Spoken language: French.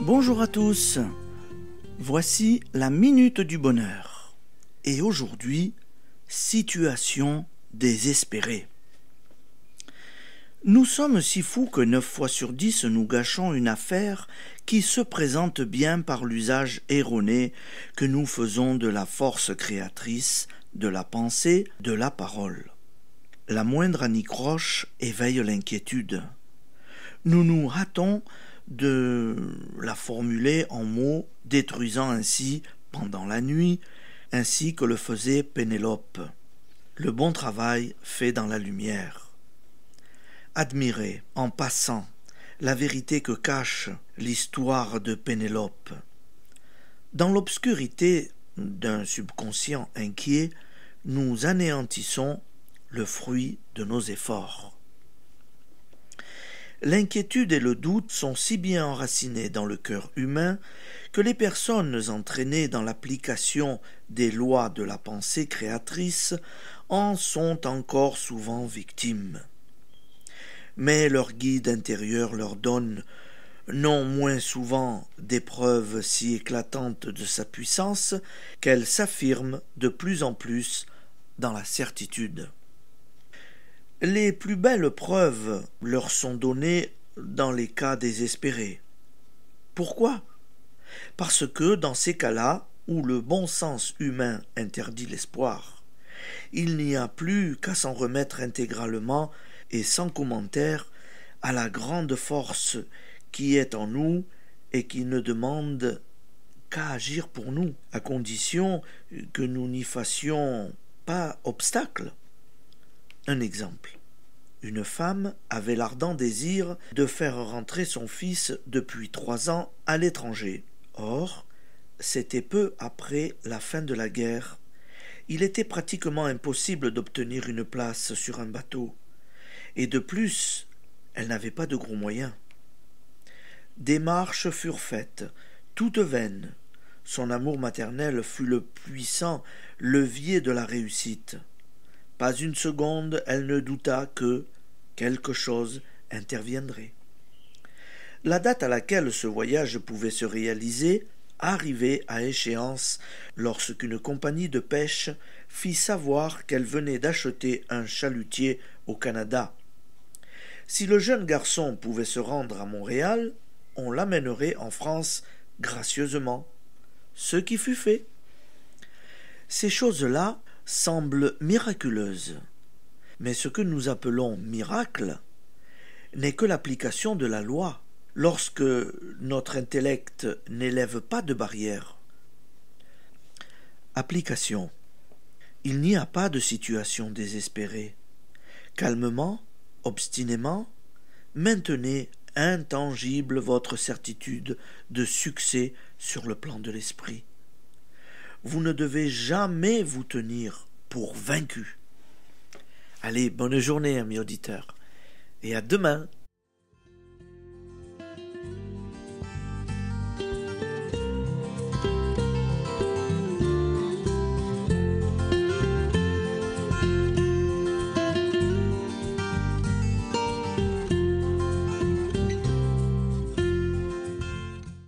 Bonjour à tous. Voici la minute du bonheur. Et aujourd'hui, situation désespérée. Nous sommes si fous que neuf fois sur dix nous gâchons une affaire qui se présente bien par l'usage erroné que nous faisons de la force créatrice, de la pensée, de la parole. La moindre anicroche éveille l'inquiétude. Nous nous hâtons de la formuler en mots, détruisant ainsi, pendant la nuit, ainsi que le faisait Pénélope, le bon travail fait dans la lumière. Admirez, en passant, la vérité que cache l'histoire de Pénélope. Dans l'obscurité d'un subconscient inquiet, nous anéantissons le fruit de nos efforts. L'inquiétude et le doute sont si bien enracinés dans le cœur humain que les personnes entraînées dans l'application des lois de la pensée créatrice en sont encore souvent victimes. Mais leur guide intérieur leur donne non moins souvent des preuves si éclatantes de sa puissance qu'elles s'affirment de plus en plus dans la certitude. Les plus belles preuves leur sont données dans les cas désespérés. Pourquoi Parce que dans ces cas-là, où le bon sens humain interdit l'espoir, il n'y a plus qu'à s'en remettre intégralement et sans commentaire à la grande force qui est en nous et qui ne demande qu'à agir pour nous, à condition que nous n'y fassions pas obstacle. Un exemple. Une femme avait l'ardent désir de faire rentrer son fils depuis trois ans à l'étranger. Or, c'était peu après la fin de la guerre. Il était pratiquement impossible d'obtenir une place sur un bateau. Et de plus, elle n'avait pas de gros moyens. Démarches furent faites, toutes vaines. Son amour maternel fut le puissant levier de la réussite. Pas une seconde, elle ne douta que quelque chose interviendrait. La date à laquelle ce voyage pouvait se réaliser arrivait à échéance lorsqu'une compagnie de pêche fit savoir qu'elle venait d'acheter un chalutier au Canada. Si le jeune garçon pouvait se rendre à Montréal, on l'amènerait en France gracieusement. Ce qui fut fait. Ces choses-là semble miraculeuse. Mais ce que nous appelons miracle n'est que l'application de la loi lorsque notre intellect n'élève pas de barrière. Application. Il n'y a pas de situation désespérée. Calmement, obstinément, maintenez intangible votre certitude de succès sur le plan de l'esprit vous ne devez jamais vous tenir pour vaincu. Allez, bonne journée, amis auditeurs, et à demain